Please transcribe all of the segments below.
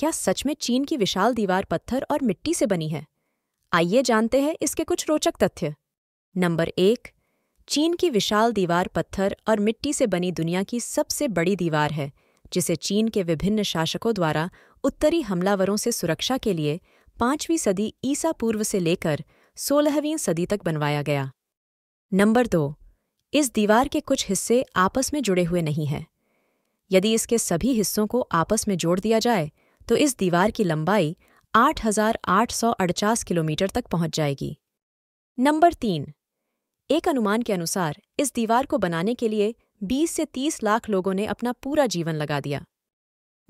क्या सच में चीन की विशाल दीवार पत्थर और मिट्टी से बनी है आइए जानते हैं इसके कुछ रोचक तथ्य नंबर एक चीन की विशाल दीवार पत्थर और मिट्टी से बनी दुनिया की सबसे बड़ी दीवार है जिसे चीन के विभिन्न शासकों द्वारा उत्तरी हमलावरों से सुरक्षा के लिए पांचवीं सदी ईसा पूर्व से लेकर सोलहवीं सदी तक बनवाया गया नंबर दो इस दीवार के कुछ हिस्से आपस में जुड़े हुए नहीं हैं यदि इसके सभी हिस्सों को आपस में जोड़ दिया जाए तो इस दीवार की लंबाई 8,848 किलोमीटर तक पहुंच जाएगी नंबर तीन एक अनुमान के अनुसार इस दीवार को बनाने के लिए 20 से 30 लाख लोगों ने अपना पूरा जीवन लगा दिया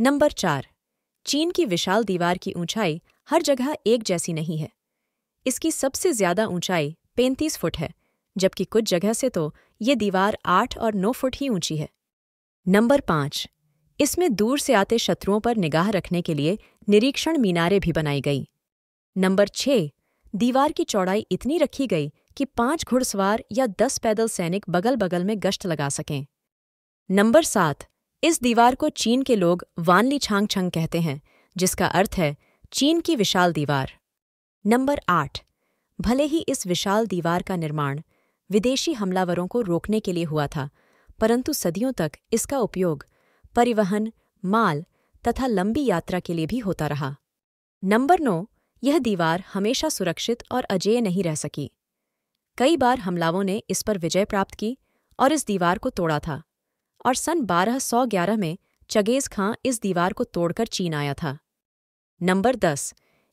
नंबर चार चीन की विशाल दीवार की ऊंचाई हर जगह एक जैसी नहीं है इसकी सबसे ज्यादा ऊंचाई 35 फुट है जबकि कुछ जगह से तो ये दीवार 8 और 9 फुट ही ऊंची है नंबर पांच इसमें दूर से आते शत्रुओं पर निगाह रखने के लिए निरीक्षण मीनारें भी बनाई गई नंबर छह दीवार की चौड़ाई इतनी रखी गई कि पांच घुड़सवार या दस पैदल सैनिक बगल बगल में गश्त लगा सकें नंबर सात इस दीवार को चीन के लोग वानली छांग छंग कहते हैं जिसका अर्थ है चीन की विशाल दीवार नंबर आठ भले ही इस विशाल दीवार का निर्माण विदेशी हमलावरों को रोकने के लिए हुआ था परंतु सदियों तक इसका उपयोग परिवहन माल तथा लंबी यात्रा के लिए भी होता रहा नंबर नौ यह दीवार हमेशा सुरक्षित और अजेय नहीं रह सकी कई बार हमलावों ने इस पर विजय प्राप्त की और इस दीवार को तोड़ा था और सन 1211 में चगेज खां इस दीवार को तोड़कर चीन आया था नंबर 10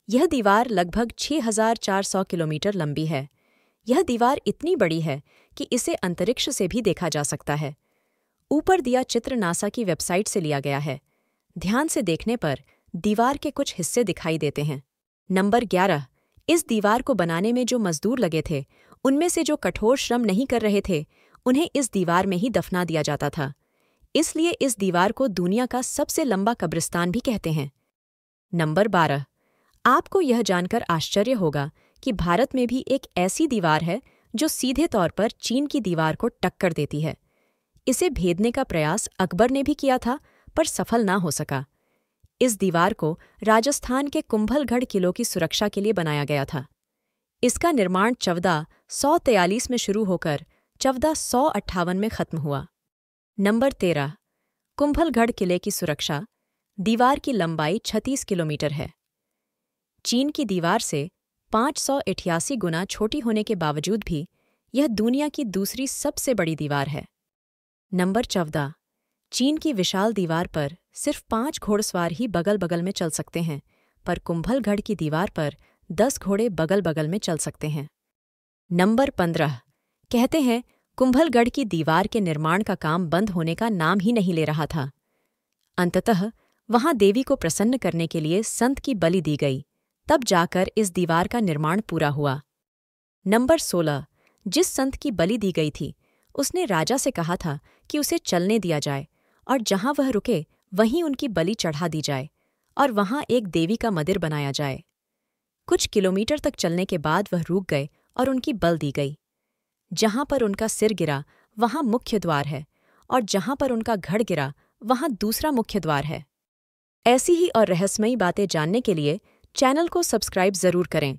यह दीवार लगभग 6400 किलोमीटर लंबी है यह दीवार इतनी बड़ी है कि इसे अंतरिक्ष से भी देखा जा सकता है ऊपर दिया चित्र नासा की वेबसाइट से लिया गया है ध्यान से देखने पर दीवार के कुछ हिस्से दिखाई देते हैं नंबर ग्यारह इस दीवार को बनाने में जो मजदूर लगे थे उनमें से जो कठोर श्रम नहीं कर रहे थे उन्हें इस दीवार में ही दफना दिया जाता था इसलिए इस दीवार को दुनिया का सबसे लंबा कब्रिस्तान भी कहते हैं नंबर बारह आपको यह जानकर आश्चर्य होगा कि भारत में भी एक ऐसी दीवार है जो सीधे तौर पर चीन की दीवार को टक्कर देती है इसे भेदने का प्रयास अकबर ने भी किया था पर सफल ना हो सका इस दीवार को राजस्थान के कुंभलगढ़ किलों की सुरक्षा के लिए बनाया गया था इसका निर्माण चौदह सौ तयालीस में शुरू होकर चौदह सौ अट्ठावन में खत्म हुआ नंबर तेरह कुंभलगढ़ किले की सुरक्षा दीवार की लंबाई छत्तीस किलोमीटर है चीन की दीवार से पाँच सौ गुना छोटी होने के बावजूद भी यह दुनिया की दूसरी सबसे बड़ी दीवार है नंबर चौदह चीन की विशाल दीवार पर सिर्फ पाँच घोड़सवार ही बगल बगल में चल सकते हैं पर कुंभलगढ़ की दीवार पर दस घोड़े बगल बगल में चल सकते हैं नंबर पंद्रह कहते हैं कुंभलगढ़ की दीवार के निर्माण का काम बंद होने का नाम ही नहीं ले रहा था अंततः वहां देवी को प्रसन्न करने के लिए संत की बलि दी गई तब जाकर इस दीवार का निर्माण पूरा हुआ नंबर सोलह जिस संत की बलि दी गई थी उसने राजा से कहा था कि उसे चलने दिया जाए और जहां वह रुके वहीं उनकी बलि चढ़ा दी जाए और वहां एक देवी का मंदिर बनाया जाए कुछ किलोमीटर तक चलने के बाद वह रुक गए और उनकी बल दी गई जहां पर उनका सिर गिरा वहां मुख्य द्वार है और जहां पर उनका घड़ गिरा वहां दूसरा मुख्य द्वार है ऐसी ही और रहस्यमयी बातें जानने के लिए चैनल को सब्सक्राइब ज़रूर करें